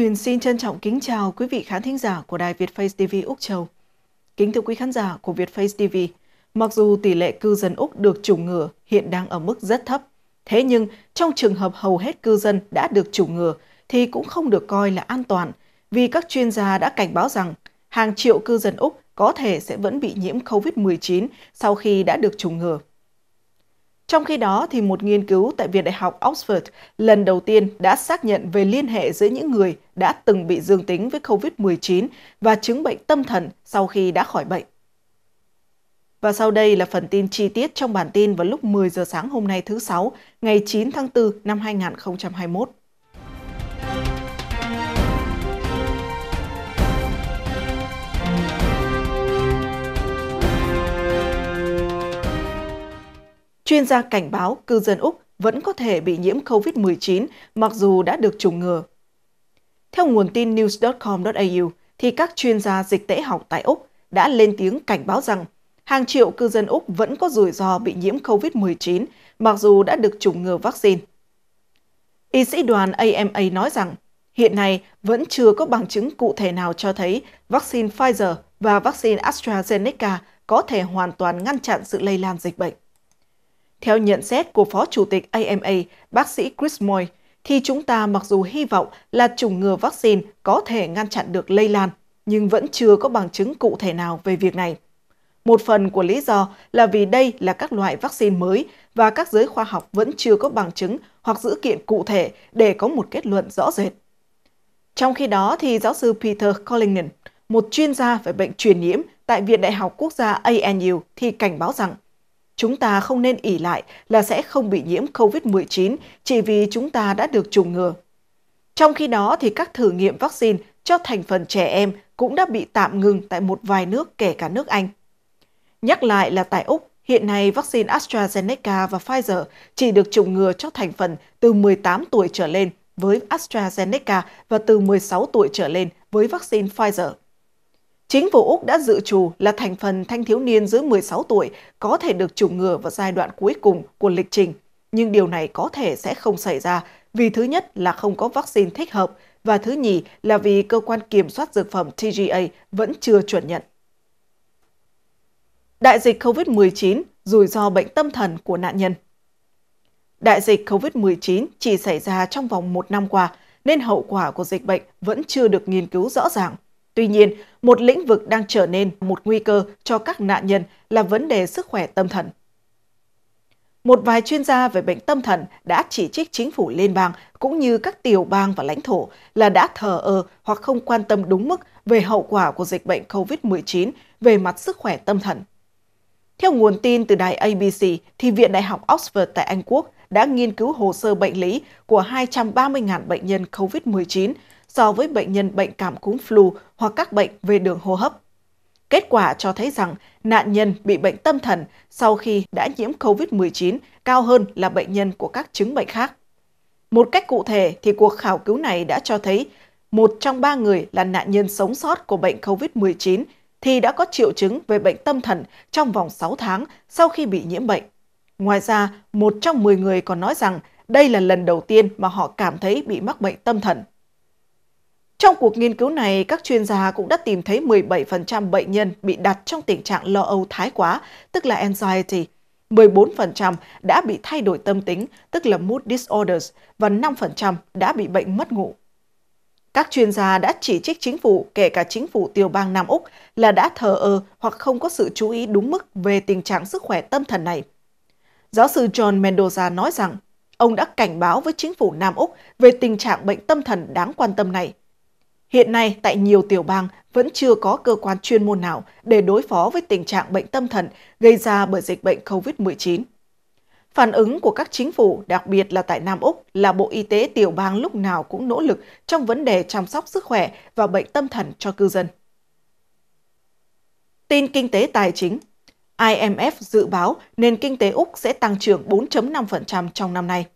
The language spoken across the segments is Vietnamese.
Huyền xin trân trọng kính chào quý vị khán thính giả của đài Việt Face TV Úc Châu. Kính thưa quý khán giả của Việt Face TV, mặc dù tỷ lệ cư dân Úc được chủng ngừa hiện đang ở mức rất thấp, thế nhưng trong trường hợp hầu hết cư dân đã được chủng ngừa thì cũng không được coi là an toàn vì các chuyên gia đã cảnh báo rằng hàng triệu cư dân Úc có thể sẽ vẫn bị nhiễm COVID-19 sau khi đã được chủng ngừa. Trong khi đó, thì một nghiên cứu tại Viện Đại học Oxford lần đầu tiên đã xác nhận về liên hệ giữa những người đã từng bị dương tính với COVID-19 và chứng bệnh tâm thần sau khi đã khỏi bệnh. Và sau đây là phần tin chi tiết trong bản tin vào lúc 10 giờ sáng hôm nay thứ Sáu, ngày 9 tháng 4 năm 2021. Chuyên gia cảnh báo cư dân Úc vẫn có thể bị nhiễm COVID-19 mặc dù đã được chủng ngừa. Theo nguồn tin news.com.au, thì các chuyên gia dịch tễ học tại Úc đã lên tiếng cảnh báo rằng hàng triệu cư dân Úc vẫn có rủi ro bị nhiễm COVID-19 mặc dù đã được chủng ngừa vaccine. Y sĩ đoàn AMA nói rằng hiện nay vẫn chưa có bằng chứng cụ thể nào cho thấy vaccine Pfizer và vaccine AstraZeneca có thể hoàn toàn ngăn chặn sự lây lan dịch bệnh. Theo nhận xét của Phó Chủ tịch AMA, bác sĩ Chris Moy, thì chúng ta mặc dù hy vọng là chủng ngừa vaccine có thể ngăn chặn được lây lan, nhưng vẫn chưa có bằng chứng cụ thể nào về việc này. Một phần của lý do là vì đây là các loại vaccine mới và các giới khoa học vẫn chưa có bằng chứng hoặc dữ kiện cụ thể để có một kết luận rõ rệt. Trong khi đó, thì giáo sư Peter Collingan, một chuyên gia về bệnh truyền nhiễm tại Viện Đại học Quốc gia ANU, thì cảnh báo rằng – chúng ta không nên ỉ lại là sẽ không bị nhiễm COVID-19 chỉ vì chúng ta đã được trùng ngừa. Trong khi đó, thì các thử nghiệm vaccine cho thành phần trẻ em cũng đã bị tạm ngừng tại một vài nước kể cả nước Anh. Nhắc lại là tại Úc, hiện nay vaccine AstraZeneca và Pfizer chỉ được chủng ngừa cho thành phần từ 18 tuổi trở lên với AstraZeneca và từ 16 tuổi trở lên với vaccine Pfizer. Chính phủ Úc đã dự trù là thành phần thanh thiếu niên dưới 16 tuổi có thể được chủng ngừa vào giai đoạn cuối cùng của lịch trình. Nhưng điều này có thể sẽ không xảy ra vì thứ nhất là không có vaccine thích hợp và thứ nhì là vì cơ quan kiểm soát dược phẩm TGA vẫn chưa chuẩn nhận. Đại dịch COVID-19, rủi ro bệnh tâm thần của nạn nhân Đại dịch COVID-19 chỉ xảy ra trong vòng một năm qua, nên hậu quả của dịch bệnh vẫn chưa được nghiên cứu rõ ràng. Tuy nhiên, một lĩnh vực đang trở nên một nguy cơ cho các nạn nhân là vấn đề sức khỏe tâm thần. Một vài chuyên gia về bệnh tâm thần đã chỉ trích chính phủ liên bang cũng như các tiểu bang và lãnh thổ là đã thờ ơ hoặc không quan tâm đúng mức về hậu quả của dịch bệnh COVID-19 về mặt sức khỏe tâm thần. Theo nguồn tin từ đài ABC, thì Viện Đại học Oxford tại Anh Quốc đã nghiên cứu hồ sơ bệnh lý của 230.000 bệnh nhân COVID-19 so với bệnh nhân bệnh cảm cúm flu hoặc các bệnh về đường hô hấp. Kết quả cho thấy rằng nạn nhân bị bệnh tâm thần sau khi đã nhiễm COVID-19 cao hơn là bệnh nhân của các chứng bệnh khác. Một cách cụ thể thì cuộc khảo cứu này đã cho thấy một trong ba người là nạn nhân sống sót của bệnh COVID-19 thì đã có triệu chứng về bệnh tâm thần trong vòng 6 tháng sau khi bị nhiễm bệnh. Ngoài ra, một trong 10 người còn nói rằng đây là lần đầu tiên mà họ cảm thấy bị mắc bệnh tâm thần. Trong cuộc nghiên cứu này, các chuyên gia cũng đã tìm thấy 17% bệnh nhân bị đặt trong tình trạng lo âu thái quá, tức là anxiety, 14% đã bị thay đổi tâm tính, tức là mood disorders, và 5% đã bị bệnh mất ngủ. Các chuyên gia đã chỉ trích chính phủ, kể cả chính phủ tiểu bang Nam Úc, là đã thờ ơ hoặc không có sự chú ý đúng mức về tình trạng sức khỏe tâm thần này. Giáo sư John Mendoza nói rằng, ông đã cảnh báo với chính phủ Nam Úc về tình trạng bệnh tâm thần đáng quan tâm này – Hiện nay, tại nhiều tiểu bang vẫn chưa có cơ quan chuyên môn nào để đối phó với tình trạng bệnh tâm thần gây ra bởi dịch bệnh COVID-19. Phản ứng của các chính phủ, đặc biệt là tại Nam Úc, là Bộ Y tế tiểu bang lúc nào cũng nỗ lực trong vấn đề chăm sóc sức khỏe và bệnh tâm thần cho cư dân. Tin kinh tế tài chính IMF dự báo nền kinh tế Úc sẽ tăng trưởng 4.5% trong năm nay.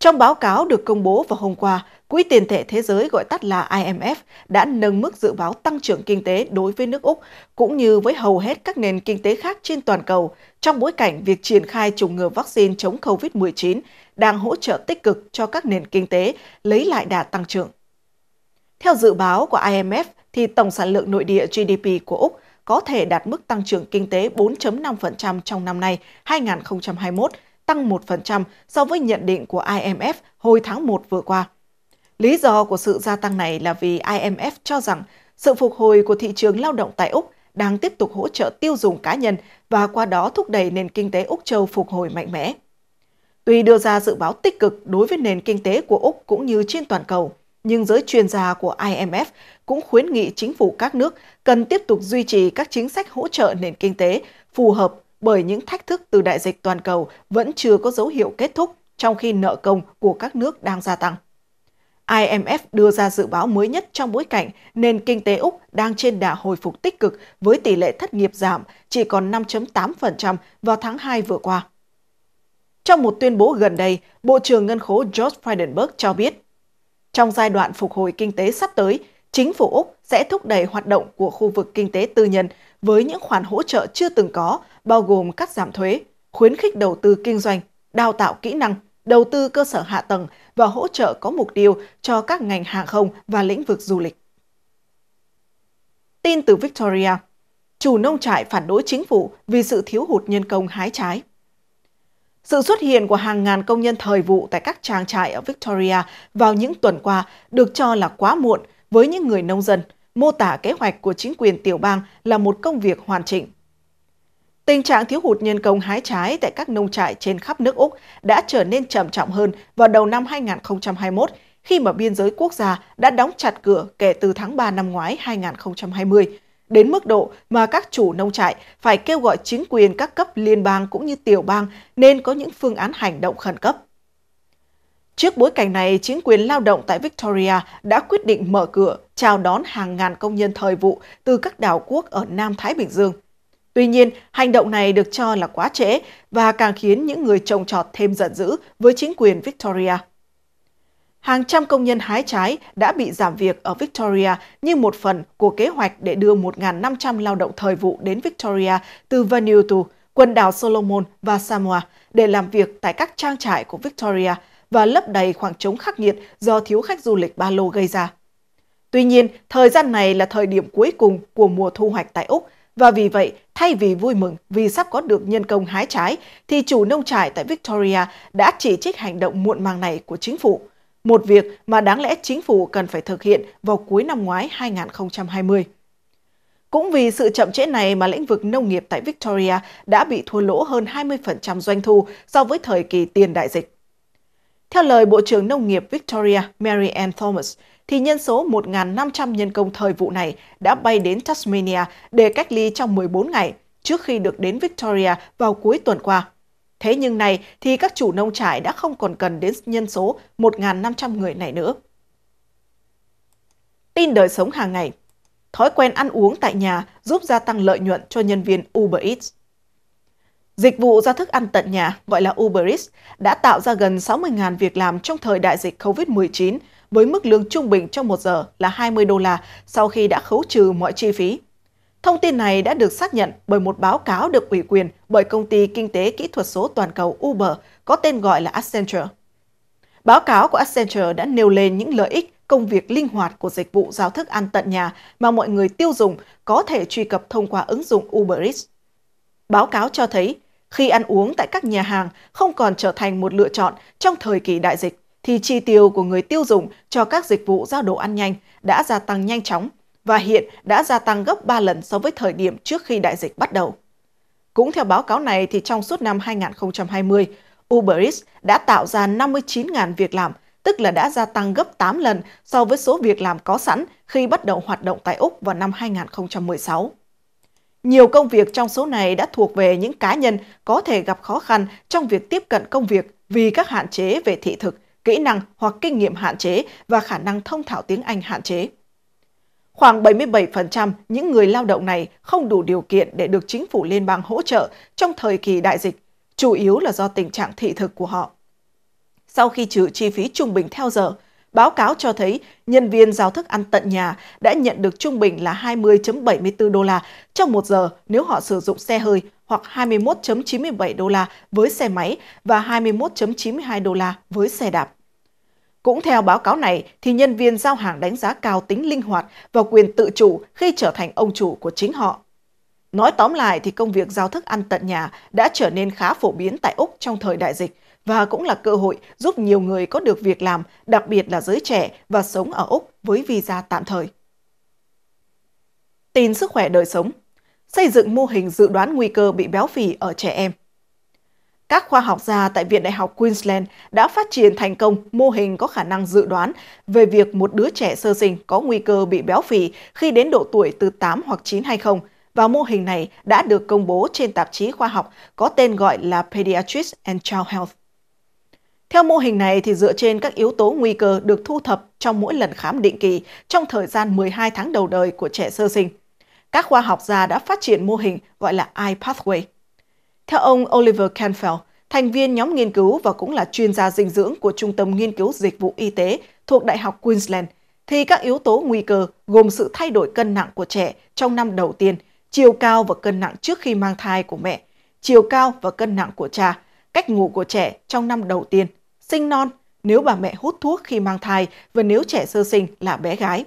Trong báo cáo được công bố vào hôm qua, Quỹ tiền tệ thế giới gọi tắt là IMF đã nâng mức dự báo tăng trưởng kinh tế đối với nước Úc cũng như với hầu hết các nền kinh tế khác trên toàn cầu trong bối cảnh việc triển khai chủng ngừa vaccine chống COVID-19 đang hỗ trợ tích cực cho các nền kinh tế lấy lại đà tăng trưởng. Theo dự báo của IMF, thì tổng sản lượng nội địa GDP của Úc có thể đạt mức tăng trưởng kinh tế 4.5% trong năm nay 2021 tăng 1% so với nhận định của IMF hồi tháng 1 vừa qua. Lý do của sự gia tăng này là vì IMF cho rằng sự phục hồi của thị trường lao động tại Úc đang tiếp tục hỗ trợ tiêu dùng cá nhân và qua đó thúc đẩy nền kinh tế Úc châu phục hồi mạnh mẽ. Tuy đưa ra dự báo tích cực đối với nền kinh tế của Úc cũng như trên toàn cầu, nhưng giới chuyên gia của IMF cũng khuyến nghị chính phủ các nước cần tiếp tục duy trì các chính sách hỗ trợ nền kinh tế phù hợp bởi những thách thức từ đại dịch toàn cầu vẫn chưa có dấu hiệu kết thúc trong khi nợ công của các nước đang gia tăng. IMF đưa ra dự báo mới nhất trong bối cảnh nền kinh tế Úc đang trên đà hồi phục tích cực với tỷ lệ thất nghiệp giảm chỉ còn 5.8% vào tháng 2 vừa qua. Trong một tuyên bố gần đây, Bộ trưởng Ngân khố George Frydenberg cho biết, trong giai đoạn phục hồi kinh tế sắp tới, chính phủ Úc sẽ thúc đẩy hoạt động của khu vực kinh tế tư nhân với những khoản hỗ trợ chưa từng có, bao gồm cắt giảm thuế, khuyến khích đầu tư kinh doanh, đào tạo kỹ năng, đầu tư cơ sở hạ tầng và hỗ trợ có mục tiêu cho các ngành hàng không và lĩnh vực du lịch. Tin từ Victoria Chủ nông trại phản đối chính phủ vì sự thiếu hụt nhân công hái trái. Sự xuất hiện của hàng ngàn công nhân thời vụ tại các trang trại ở Victoria vào những tuần qua được cho là quá muộn với những người nông dân – mô tả kế hoạch của chính quyền tiểu bang là một công việc hoàn chỉnh. Tình trạng thiếu hụt nhân công hái trái tại các nông trại trên khắp nước Úc đã trở nên trầm trọng hơn vào đầu năm 2021 khi mà biên giới quốc gia đã đóng chặt cửa kể từ tháng 3 năm ngoái 2020, đến mức độ mà các chủ nông trại phải kêu gọi chính quyền các cấp liên bang cũng như tiểu bang nên có những phương án hành động khẩn cấp. Trước bối cảnh này, chính quyền lao động tại Victoria đã quyết định mở cửa chào đón hàng ngàn công nhân thời vụ từ các đảo quốc ở Nam Thái Bình Dương. Tuy nhiên, hành động này được cho là quá trễ và càng khiến những người trồng trọt thêm giận dữ với chính quyền Victoria. Hàng trăm công nhân hái trái đã bị giảm việc ở Victoria như một phần của kế hoạch để đưa 1.500 lao động thời vụ đến Victoria từ Vanuatu, quần đảo Solomon và Samoa để làm việc tại các trang trại của Victoria – và lấp đầy khoảng trống khắc nghiệt do thiếu khách du lịch ba lô gây ra. Tuy nhiên, thời gian này là thời điểm cuối cùng của mùa thu hoạch tại Úc và vì vậy, thay vì vui mừng vì sắp có được nhân công hái trái, thì chủ nông trại tại Victoria đã chỉ trích hành động muộn màng này của chính phủ, một việc mà đáng lẽ chính phủ cần phải thực hiện vào cuối năm ngoái 2020. Cũng vì sự chậm trễ này mà lĩnh vực nông nghiệp tại Victoria đã bị thua lỗ hơn 20% doanh thu so với thời kỳ tiền đại dịch. Theo lời Bộ trưởng Nông nghiệp Victoria Mary Ann Thomas, thì nhân số 1.500 nhân công thời vụ này đã bay đến Tasmania để cách ly trong 14 ngày trước khi được đến Victoria vào cuối tuần qua. Thế nhưng này thì các chủ nông trại đã không còn cần đến nhân số 1.500 người này nữa. Tin đời sống hàng ngày Thói quen ăn uống tại nhà giúp gia tăng lợi nhuận cho nhân viên Uber Eats. Dịch vụ giao thức ăn tận nhà, gọi là Uber Eats, đã tạo ra gần 60.000 việc làm trong thời đại dịch COVID-19 với mức lương trung bình trong một giờ là 20 đô la sau khi đã khấu trừ mọi chi phí. Thông tin này đã được xác nhận bởi một báo cáo được ủy quyền bởi công ty kinh tế kỹ thuật số toàn cầu Uber có tên gọi là Accenture. Báo cáo của Accenture đã nêu lên những lợi ích công việc linh hoạt của dịch vụ giao thức ăn tận nhà mà mọi người tiêu dùng có thể truy cập thông qua ứng dụng Uber Eats. Báo cáo cho thấy khi ăn uống tại các nhà hàng không còn trở thành một lựa chọn trong thời kỳ đại dịch, thì chi tiêu của người tiêu dùng cho các dịch vụ giao đồ ăn nhanh đã gia tăng nhanh chóng và hiện đã gia tăng gấp 3 lần so với thời điểm trước khi đại dịch bắt đầu. Cũng theo báo cáo này thì trong suốt năm 2020, Uber Eats đã tạo ra 59.000 việc làm, tức là đã gia tăng gấp 8 lần so với số việc làm có sẵn khi bắt đầu hoạt động tại Úc vào năm 2016. Nhiều công việc trong số này đã thuộc về những cá nhân có thể gặp khó khăn trong việc tiếp cận công việc vì các hạn chế về thị thực, kỹ năng hoặc kinh nghiệm hạn chế và khả năng thông thạo tiếng Anh hạn chế. Khoảng 77% những người lao động này không đủ điều kiện để được chính phủ liên bang hỗ trợ trong thời kỳ đại dịch, chủ yếu là do tình trạng thị thực của họ. Sau khi trừ chi phí trung bình theo giờ, Báo cáo cho thấy, nhân viên giao thức ăn tận nhà đã nhận được trung bình là 20.74 đô la trong một giờ nếu họ sử dụng xe hơi hoặc 21.97 đô la với xe máy và 21.92 đô la với xe đạp. Cũng theo báo cáo này, thì nhân viên giao hàng đánh giá cao tính linh hoạt và quyền tự chủ khi trở thành ông chủ của chính họ. Nói tóm lại thì công việc giao thức ăn tận nhà đã trở nên khá phổ biến tại Úc trong thời đại dịch – và cũng là cơ hội giúp nhiều người có được việc làm, đặc biệt là giới trẻ và sống ở Úc với visa tạm thời. Tin sức khỏe đời sống Xây dựng mô hình dự đoán nguy cơ bị béo phì ở trẻ em các khoa học gia tại Viện Đại học Queensland đã phát triển thành công mô hình có khả năng dự đoán về việc một đứa trẻ sơ sinh có nguy cơ bị béo phì khi đến độ tuổi từ 8 hoặc 9 hay không, và mô hình này đã được công bố trên tạp chí khoa học có tên gọi là Pediatrics and Child Health. Theo mô hình này thì dựa trên các yếu tố nguy cơ được thu thập trong mỗi lần khám định kỳ trong thời gian 12 tháng đầu đời của trẻ sơ sinh. Các khoa học gia đã phát triển mô hình gọi là iPathway. Theo ông Oliver Canfell, thành viên nhóm nghiên cứu và cũng là chuyên gia dinh dưỡng của Trung tâm Nghiên cứu Dịch vụ Y tế thuộc Đại học Queensland, thì các yếu tố nguy cơ gồm sự thay đổi cân nặng của trẻ trong năm đầu tiên, chiều cao và cân nặng trước khi mang thai của mẹ, chiều cao và cân nặng của cha, cách ngủ của trẻ trong năm đầu tiên, sinh non nếu bà mẹ hút thuốc khi mang thai và nếu trẻ sơ sinh là bé gái.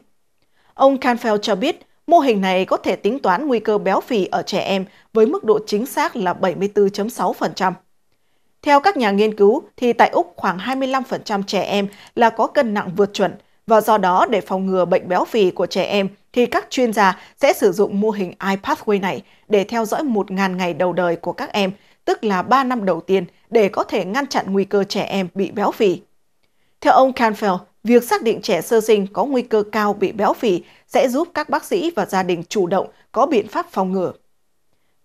Ông Canfell cho biết, mô hình này có thể tính toán nguy cơ béo phì ở trẻ em với mức độ chính xác là 74.6%. Theo các nhà nghiên cứu, thì tại Úc khoảng 25% trẻ em là có cân nặng vượt chuẩn, và do đó để phòng ngừa bệnh béo phì của trẻ em thì các chuyên gia sẽ sử dụng mô hình iPathway này để theo dõi 1.000 ngày đầu đời của các em, tức là 3 năm đầu tiên để có thể ngăn chặn nguy cơ trẻ em bị béo phì. Theo ông Canfield, việc xác định trẻ sơ sinh có nguy cơ cao bị béo phì sẽ giúp các bác sĩ và gia đình chủ động có biện pháp phòng ngừa.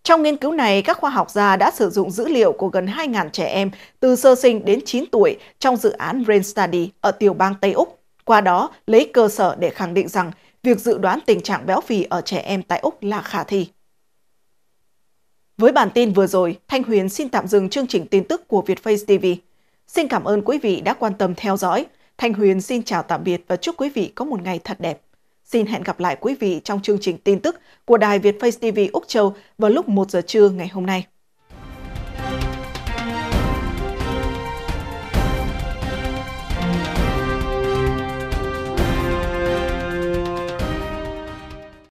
Trong nghiên cứu này, các khoa học gia đã sử dụng dữ liệu của gần 2.000 trẻ em từ sơ sinh đến 9 tuổi trong dự án Brain Study ở tiểu bang Tây Úc. Qua đó, lấy cơ sở để khẳng định rằng việc dự đoán tình trạng béo phì ở trẻ em tại Úc là khả thi. Với bản tin vừa rồi, Thanh Huyền xin tạm dừng chương trình tin tức của Vietface TV. Xin cảm ơn quý vị đã quan tâm theo dõi. Thanh Huyền xin chào tạm biệt và chúc quý vị có một ngày thật đẹp. Xin hẹn gặp lại quý vị trong chương trình tin tức của Đài Vietface TV Úc Châu vào lúc 1 giờ trưa ngày hôm nay.